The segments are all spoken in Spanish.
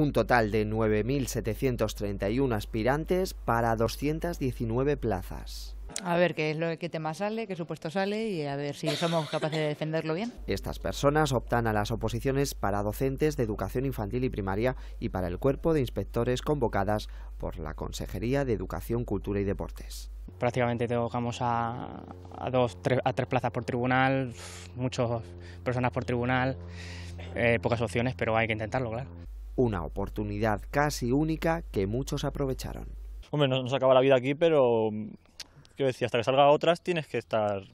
un total de 9.731 aspirantes para 219 plazas. A ver qué es lo que tema sale, qué supuesto sale y a ver si somos capaces de defenderlo bien. Estas personas optan a las oposiciones para docentes de educación infantil y primaria y para el cuerpo de inspectores convocadas por la Consejería de Educación, Cultura y Deportes. Prácticamente tocamos a, a tres, a tres plazas por tribunal, muchas personas por tribunal, eh, pocas opciones, pero hay que intentarlo, claro. Una oportunidad casi única que muchos aprovecharon. Hombre, no nos acaba la vida aquí, pero mm, quiero decir, hasta que salga otras tienes que estar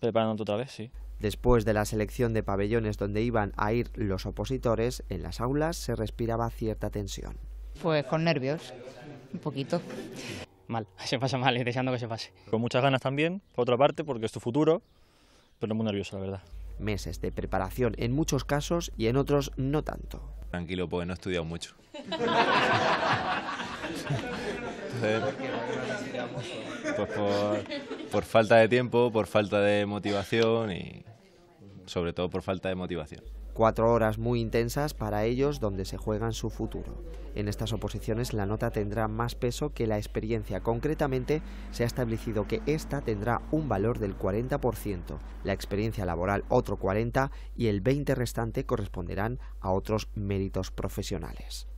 preparándote otra vez, sí. Después de la selección de pabellones donde iban a ir los opositores, en las aulas se respiraba cierta tensión. Pues con nervios, un poquito. Mal, se pasa mal eh, deseando que se pase. Con muchas ganas también, por otra parte, porque es tu futuro, pero muy nervioso, la verdad. Meses de preparación en muchos casos y en otros no tanto tranquilo porque no he estudiado mucho. por falta de tiempo, por falta de motivación y sobre todo por falta de motivación. Cuatro horas muy intensas para ellos donde se juegan su futuro. En estas oposiciones la nota tendrá más peso que la experiencia. Concretamente, se ha establecido que esta tendrá un valor del 40%, la experiencia laboral otro 40% y el 20% restante corresponderán a otros méritos profesionales.